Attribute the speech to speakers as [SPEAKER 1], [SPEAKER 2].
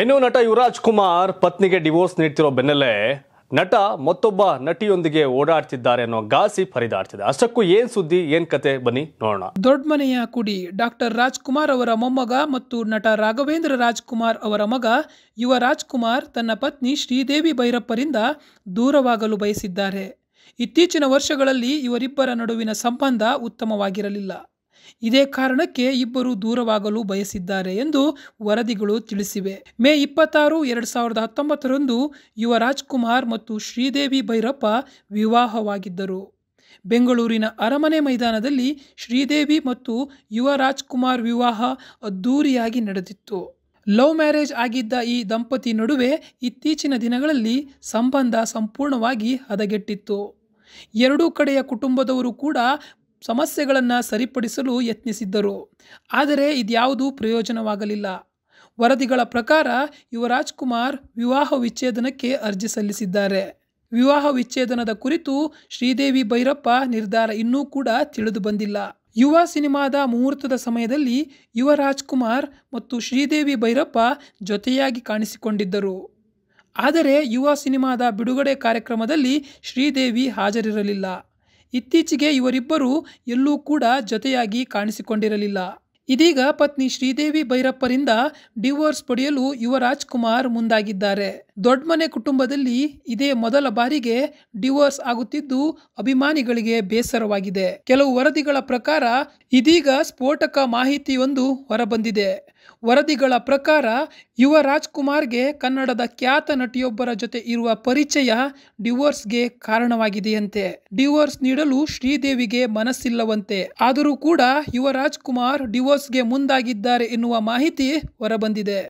[SPEAKER 1] ಇನ್ನು ನಟ ಯುವರಾಜ್ ಕುಮಾರ್ ಪತ್ನಿಗೆ ಡಿವೋರ್ಸ್ ನೀಡ್ತಿರೋ ಬೆನ್ನಲ್ಲೇ ನಟ ಮತ್ತೊಬ್ಬ ನಟಿಯೊಂದಿಗೆ ಓಡಾಡ್ತಿದ್ದಾರೆ ಅನ್ನೋ ಗಾಸಿ ಪರಿದಾಡ್ತಿದೆ ಅಷ್ಟಕ್ಕೂ ಏನ್ ಸುದ್ದಿ ಏನ್ ಕತೆ ಬನ್ನಿ ನೋಡೋಣ
[SPEAKER 2] ದೊಡ್ಡ ಮನೆಯ ಕುಡಿ ಡಾಕ್ಟರ್ ರಾಜ್ಕುಮಾರ್ ಅವರ ಮೊಮ್ಮಗ ಮತ್ತು ನಟ ರಾಘವೇಂದ್ರ ರಾಜ್ಕುಮಾರ್ ಅವರ ಮಗ ಯುವ ರಾಜ್ಕುಮಾರ್ ತನ್ನ ಪತ್ನಿ ಶ್ರೀದೇವಿ ಭೈರಪ್ಪರಿಂದ ದೂರವಾಗಲು ಬಯಸಿದ್ದಾರೆ ಇತ್ತೀಚಿನ ವರ್ಷಗಳಲ್ಲಿ ಇವರಿಬ್ಬರ ನಡುವಿನ ಸಂಬಂಧ ಉತ್ತಮವಾಗಿರಲಿಲ್ಲ ಇದೇ ಕಾರಣಕ್ಕೆ ಇಬ್ಬರು ದೂರವಾಗಲು ಬಯಸಿದ್ದಾರೆ ಎಂದು ವರದಿಗಳು ತಿಳಿಸಿವೆ ಮೇ ಇಪ್ಪತ್ತಾರು ಎರಡು ಸಾವಿರದ ಹತ್ತೊಂಬತ್ತರಂದು ಯುವ ರಾಜ್ಕುಮಾರ್ ಮತ್ತು ಶ್ರೀದೇವಿ ಭೈರಪ್ಪ ವಿವಾಹವಾಗಿದ್ದರು ಬೆಂಗಳೂರಿನ ಅರಮನೆ ಮೈದಾನದಲ್ಲಿ ಶ್ರೀದೇವಿ ಮತ್ತು ಯುವ ರಾಜ್ಕುಮಾರ್ ವಿವಾಹ ಅದ್ಧೂರಿಯಾಗಿ ನಡೆದಿತ್ತು ಲವ್ ಮ್ಯಾರೇಜ್ ಆಗಿದ್ದ ಈ ದಂಪತಿ ನಡುವೆ ಇತ್ತೀಚಿನ ದಿನಗಳಲ್ಲಿ ಸಂಬಂಧ ಸಂಪೂರ್ಣವಾಗಿ ಹದಗೆಟ್ಟಿತ್ತು ಎರಡೂ ಕಡೆಯ ಕುಟುಂಬದವರು ಕೂಡ ಸಮಸ್ಯೆಗಳನ್ನು ಸರಿಪಡಿಸಲು ಯತ್ನಿಸಿದ್ದರು ಆದರೆ ಇದ್ಯಾವುದೂ ಪ್ರಯೋಜನವಾಗಲಿಲ್ಲ ವರದಿಗಳ ಪ್ರಕಾರ ಯುವರಾಜ್ ಕುಮಾರ್ ವಿವಾಹ ವಿಚ್ಛೇದನಕ್ಕೆ ಅರ್ಜಿ ಸಲ್ಲಿಸಿದ್ದಾರೆ ವಿವಾಹ ವಿಚ್ಛೇದನದ ಕುರಿತು ಶ್ರೀದೇವಿ ಭೈರಪ್ಪ ನಿರ್ಧಾರ ಇನ್ನೂ ಕೂಡ ತಿಳಿದು ಬಂದಿಲ್ಲ ಯುವ ಸಿನಿಮಾದ ಮುಹೂರ್ತದ ಸಮಯದಲ್ಲಿ ಯುವ ರಾಜ್ಕುಮಾರ್ ಮತ್ತು ಶ್ರೀದೇವಿ ಭೈರಪ್ಪ ಜೊತೆಯಾಗಿ ಕಾಣಿಸಿಕೊಂಡಿದ್ದರು ಆದರೆ ಯುವ ಸಿನಿಮಾದ ಬಿಡುಗಡೆ ಕಾರ್ಯಕ್ರಮದಲ್ಲಿ ಶ್ರೀದೇವಿ ಹಾಜರಿರಲಿಲ್ಲ ಇತ್ತೀಚೆಗೆ ಇವರಿಬ್ಬರು ಎಲ್ಲೂ ಕೂಡ ಜೊತೆಯಾಗಿ ಕಾಣಿಸಿಕೊಂಡಿರಲಿಲ್ಲ ಇದೀಗ ಪತ್ನಿ ಶ್ರೀದೇವಿ ಭೈರಪ್ಪರಿಂದ ಡಿವೋರ್ಸ್ ಪಡೆಯಲು ಯುವರಾಜ್ ಕುಮಾರ್ ಮುಂದಾಗಿದ್ದಾರೆ ದೊಡ್ಡಮನೆ ಕುಟುಂಬದಲ್ಲಿ ಇದೇ ಮೊದಲ ಬಾರಿಗೆ ಡಿವೋರ್ಸ್ ಆಗುತ್ತಿದ್ದು ಅಭಿಮಾನಿಗಳಿಗೆ ಬೇಸರವಾಗಿದೆ ಕೆಲವು ವರದಿಗಳ ಪ್ರಕಾರ ಇದೀಗ ಸ್ಫೋಟಕ ಮಾಹಿತಿಯೊಂದು ಹೊರಬಂದಿದೆ ವರದಿಗಳ ಪ್ರಕಾರ ಯುವ ರಾಜ್ಕುಮಾರ್ಗೆ ಕನ್ನಡದ ಖ್ಯಾತ ನಟಿಯೊಬ್ಬರ ಜೊತೆ ಇರುವ ಪರಿಚಯ ಡಿವೋರ್ಸ್ಗೆ ಕಾರಣವಾಗಿದೆಯಂತೆ ಡಿವೋರ್ಸ್ ನೀಡಲು ಶ್ರೀದೇವಿಗೆ ಮನಸ್ಸಿಲ್ಲವಂತೆ ಆದರೂ ಕೂಡ ಯುವ ರಾಜ್ಕುಮಾರ್ ಡಿವೋರ್ಸ್ಗೆ ಮುಂದಾಗಿದ್ದಾರೆ ಎನ್ನುವ ಮಾಹಿತಿ ಹೊರಬಂದಿದೆ